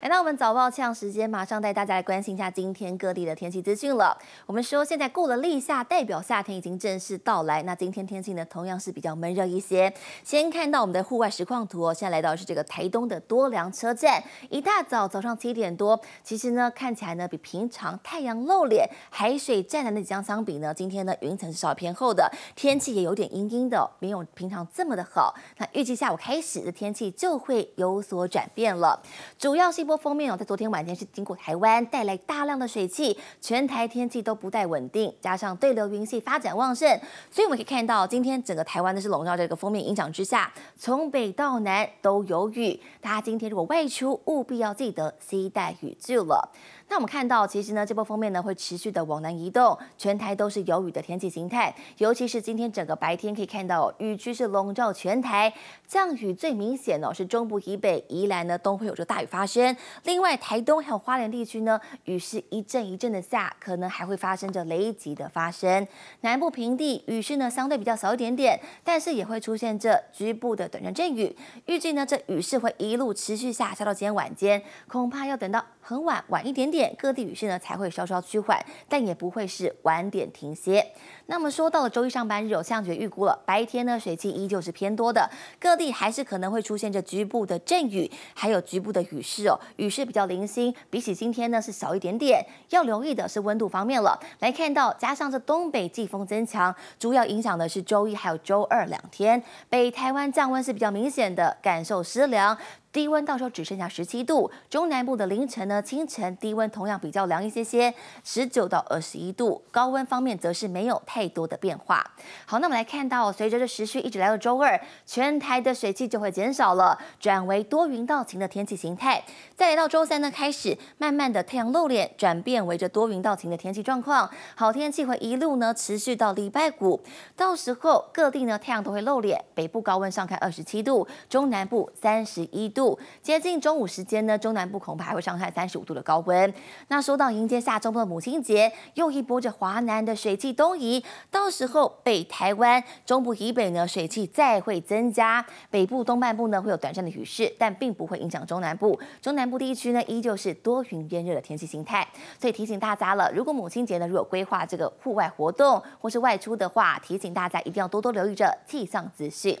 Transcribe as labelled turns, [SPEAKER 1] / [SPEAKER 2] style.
[SPEAKER 1] 来，那我们早报气象时间，马上带大家来关心一下今天各地的天气资讯了。我们说，现在过了立夏，代表夏天已经正式到来。那今天天气呢，同样是比较闷热一些。先看到我们的户外实况图哦，现在来到是这个台东的多良车站，一大早早上七点多，其实呢看起来呢比平常太阳露脸、海水湛蓝的几张相比呢，今天呢云层是稍偏厚的，天气也有点阴阴的，没有平常这么的好。那预计下午开始的天气就会有所转变了，主要是。波封面哦，在昨天晚间是经过台湾，带来大量的水汽，全台天气都不太稳定，加上对流云系发展旺盛，所以我们可以看到今天整个台湾都是笼罩这个封面影响之下，从北到南都有雨。大家今天如果外出，务必要记得携带雨具了。那我们看到，其实呢，这波封面呢会持续的往南移动，全台都是有雨的天气形态。尤其是今天整个白天可以看到雨区是笼罩全台，降雨最明显哦，是中部以北、宜兰呢都会有着大雨发生。另外，台东还有花莲地区呢，雨势一阵一阵的下，可能还会发生着雷击的发生。南部平地雨势呢相对比较小一点点，但是也会出现这局部的短暂阵雨。预计呢，这雨势会一路持续下，下到今天晚间，恐怕要等到很晚晚一点点，各地雨势呢才会稍稍趋缓，但也不会是晚点停歇。那么说到了周一上班日，气象局预估了白天呢水汽依旧是偏多的，各地还是可能会出现这局部的阵雨，还有局部的雨势哦。雨势比较零星，比起今天呢是少一点点。要留意的是温度方面了，来看到加上这东北季风增强，主要影响的是周一还有周二两天，北台湾降温是比较明显的，感受湿凉。低温到时候只剩下十七度，中南部的凌晨呢、清晨低温同样比较凉一些些，十九到二十一度。高温方面则是没有太多的变化。好，那我们来看到，随着这时序一直来到周二，全台的水汽就会减少了，转为多云到晴的天气形态。再来到周三呢，开始慢慢的太阳露脸，转变为这多云到晴的天气状况。好天气会一路呢持续到礼拜五，到时候各地呢太阳都会露脸。北部高温上看二十七度，中南部三十一。度接近中午时间呢，中南部恐怕还会上害三十五度的高温。那说到迎接下周末的母亲节，又一波这华南的水汽东移，到时候北台湾、中部以北呢水汽再会增加，北部东半部呢会有短暂的雨势，但并不会影响中南部。中南部地区呢依旧是多云炎热的天气形态，所以提醒大家了，如果母亲节呢如果规划这个户外活动或是外出的话，提醒大家一定要多多留意着气象资讯。